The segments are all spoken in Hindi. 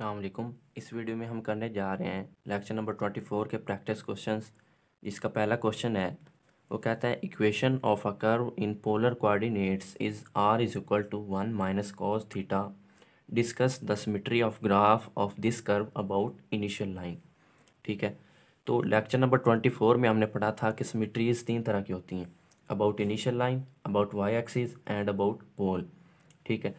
असलम इस वीडियो में हम करने जा रहे हैं लेक्चर नंबर ट्वेंटी फोर के प्रैक्टिस क्वेश्चंस जिसका पहला क्वेश्चन है वो कहता है equation of a curve in polar coordinates is r is equal to one minus cos theta discuss the symmetry of graph of this curve about initial line ठीक है तो लेक्चर नंबर ट्वेंटी फोर में हमने पढ़ा था कि सिमेट्रीज तीन तरह की होती हैं about initial line about y axis and about pole ठीक है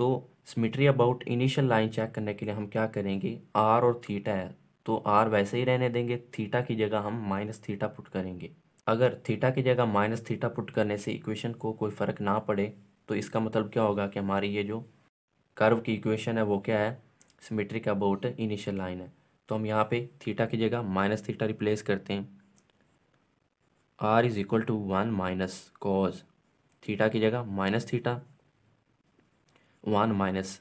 तो symmetry about initial line check करने के लिए हम क्या करेंगे आर और थीटा है तो आर वैसे ही रहने देंगे थीटा की जगह हम माइनस थीटा पुट करेंगे अगर थीटा की जगह माइनस थीटा पुट करने से इक्वेशन को कोई फ़र्क ना पड़े तो इसका मतलब क्या होगा कि हमारी ये जो कर्व की इक्वेशन है वो क्या है सिमेट्रिक अबाउट इनिशियल लाइन है तो हम यहाँ पे थीटा की जगह माइनस थीटा रिप्लेस करते हैं r is equal to one minus cos theta की जगह minus theta one minus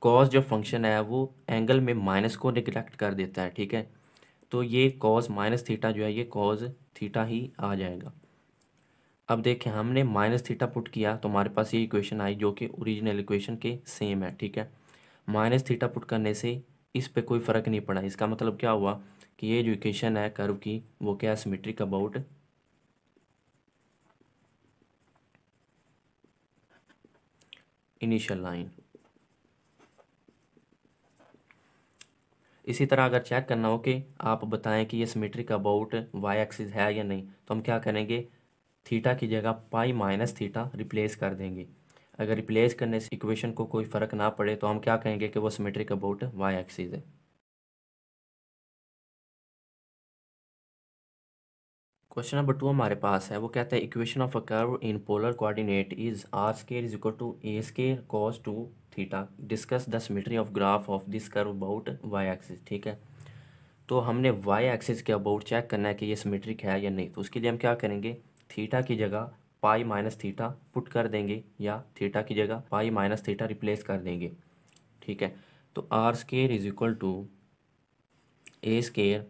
cos जो फंक्शन है वो एंगल में माइनस को निगलेक्ट कर देता है ठीक है तो ये कॉज माइनस थीटा जो है ये कॉज थीटा ही आ जाएगा अब देखें हमने माइनस थीटा पुट किया तो हमारे पास ये इक्वेशन आई जो कि ओरिजिनल इक्वेशन के सेम है ठीक है माइनस थीटा पुट करने से इस पे कोई फ़र्क नहीं पड़ा इसका मतलब क्या हुआ कि ये जो इक्वेशन है कर्व की वो क्या सिमेट्रिक अबाउट इनिशियल लाइन इसी तरह अगर चेक करना हो कि आप बताएं कि ये सिमेट्रिक अबाउट वाई एक्सिस है या नहीं तो हम क्या करेंगे थीटा की जगह पाई माइनस थीटा रिप्लेस कर देंगे अगर रिप्लेस करने से इक्वेशन को कोई फ़र्क ना पड़े तो हम क्या कहेंगे कि वो सिमेट्रिक अबाउट वाई एक्सिस है क्वेश्चन नंबर टू हमारे पास है वो कहता है equation of a curve in polar coordinate is r square is equal to a square cos two theta discuss the symmetry of graph of this curve about y axis ठीक है तो हमने वाई एक्सिस के अबाउट चेक करना है कि ये सिमेट्रिक है या नहीं तो उसके लिए हम क्या करेंगे थीटा की जगह पाई माइनस थीटा पुट कर देंगे या थीटा की जगह पाई माइनस थीटा रिप्लेस कर देंगे ठीक है तो r square is equal to a square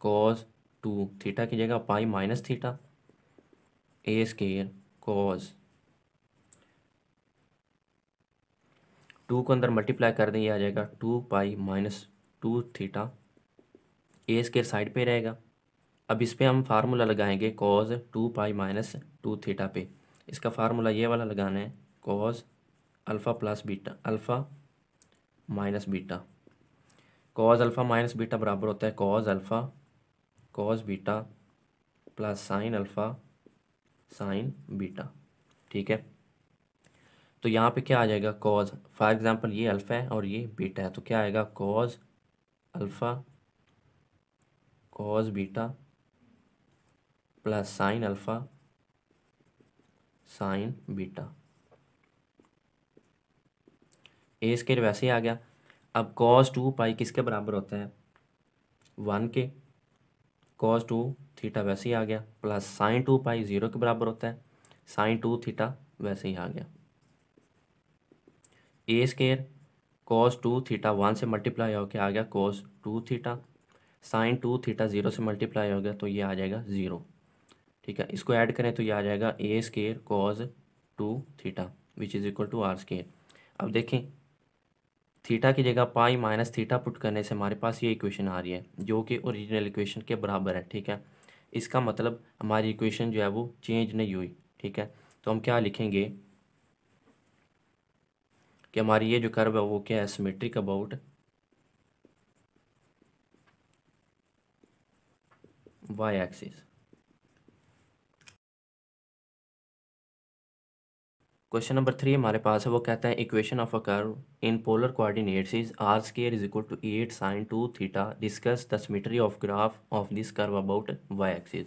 cos two theta की जगह pi minus theta a square cos two को अंदर मल्टीप्लाई कर दें ये आ जाएगा two pi minus two theta a square side पे रहेगा अब इस पर हम फार्मूला लगाएंगे cos two pi minus two theta पे इसका फार्मूला ये वाला लगाना है cos alpha plus beta alpha minus beta cos alpha minus beta बराबर होता है cos alpha cos beta plus sine alpha sine beta ठीक है तो यहाँ पे क्या आ जाएगा कॉज फॉर एग्ज़ाम्पल ये अल्फ़ा है और ये बीटा है तो क्या आएगा cos alpha cos beta plus sine alpha sine beta a square वैसे ही आ गया अब कॉज टू पाई किसके बराबर होता है वन के कॉस टू थीटा वैसे ही आ गया plus sine two pi zero के बराबर होता है साइन टू थीटा वैसे ही आ गया a square cos two theta one से मल्टीप्लाई होकर आ गया cos two theta sine two theta zero से मल्टीप्लाई हो गया तो ये आ जाएगा ज़ीरो ठीक है इसको ऐड करें तो ये आ जाएगा a square cos two theta which is equal to are square अब देखें थीटा की जगह पाई माइनस थीटा पुट करने से हमारे पास ये इक्वेशन आ रही है जो कि ओरिजिनल इक्वेशन के बराबर है ठीक है इसका मतलब हमारी इक्वेशन जो है वो चेंज नहीं हुई ठीक है तो हम क्या लिखेंगे कि हमारी ये जो कर्व है वो क्या है symmetric about y axis question number three हमारे पास है वो कहता है equation of a curve in polar coordinates is r square is equal to eight sine two theta discuss the symmetry of graph of this curve about y axis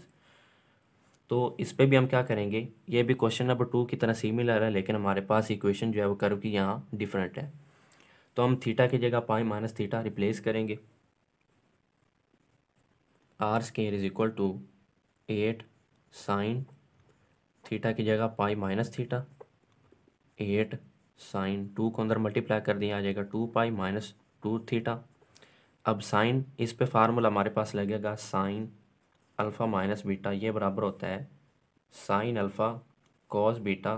तो इस पर भी हम क्या करेंगे ये भी क्वेश्चन नंबर टू की तरह सिमिलर है लेकिन हमारे पास इक्वेशन जो है वो कर्व की यहाँ डिफरेंट है तो हम थीटा की जगह पाई माइनस थीटा रिप्लेस करेंगे r square is equal to eight sine theta की जगह pi minus theta eight sine two को अंदर मल्टीप्लाई कर दिया आ जाएगा two pi minus two theta अब साइन इस पे फार्मूला हमारे पास लगेगा साइन अल्फ़ा माइनस बीटा ये बराबर होता है sine alpha cos beta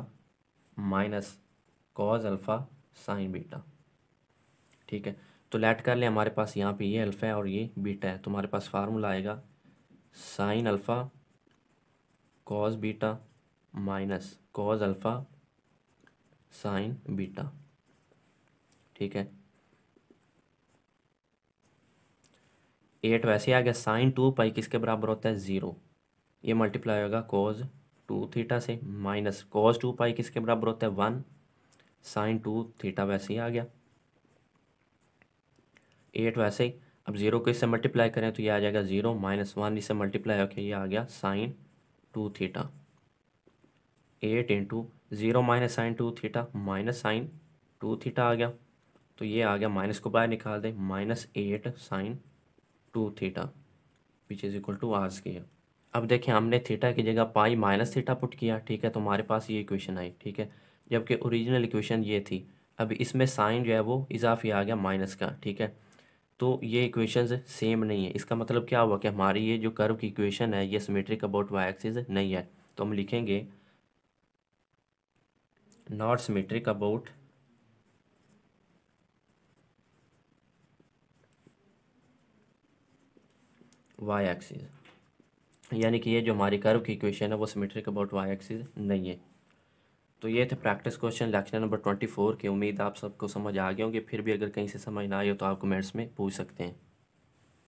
minus cos alpha sine beta ठीक है तो लेट कर लें हमारे पास यहाँ पे ये अल्फ़ा है और ये बीटा है तो हमारे पास फार्मूला आएगा sine alpha cos beta minus cos alpha sine beta ठीक है एट वैसे आ गया साइन टू पाई किसके बराबर होता है ज़ीरो ये मल्टीप्लाई होगा कोज टू थीटा से माइनस कोज टू पाई किसके बराबर होता है वन साइन टू थीटा वैसे ही आ गया एट वैसे ही अब ज़ीरो को इससे मल्टीप्लाई करें तो ये आ जाएगा ज़ीरो माइनस वन इससे मल्टीप्लाई होकर ये आ गया sine two theta eight into zero minus sine two theta minus sine two theta आ गया तो ये आ गया माइनस को बाहर निकाल दें minus eight sine two theta which is equal to are square अब देखिए हमने थीटा की जगह पाई माइनस थीटा पुट किया ठीक है तो हमारे पास ये इक्वेशन आई ठीक है जबकि ओरिजिनल इक्वेशन ये थी अब इसमें साइन जो है वो इजाफी आ गया माइनस का ठीक है तो ये इक्वेशन सेम नहीं है इसका मतलब क्या हुआ कि हमारी ये जो कर्व की इक्वेशन है ये सिमेट्रिक अबाउट वाई एक्सिस नहीं है तो हम लिखेंगे not symmetric about y axis यानी कि ये जो हमारी कर्व की इक्वेशन है वो सिमेट्रिक अबाउट वाई एक्सिस नहीं है तो ये थे practice question lecture number twenty four की उम्मीद आप सबको समझ आ गए होंगे फिर भी अगर कहीं से समझ ना आई हो तो आप कमेंट्स में पूछ सकते हैं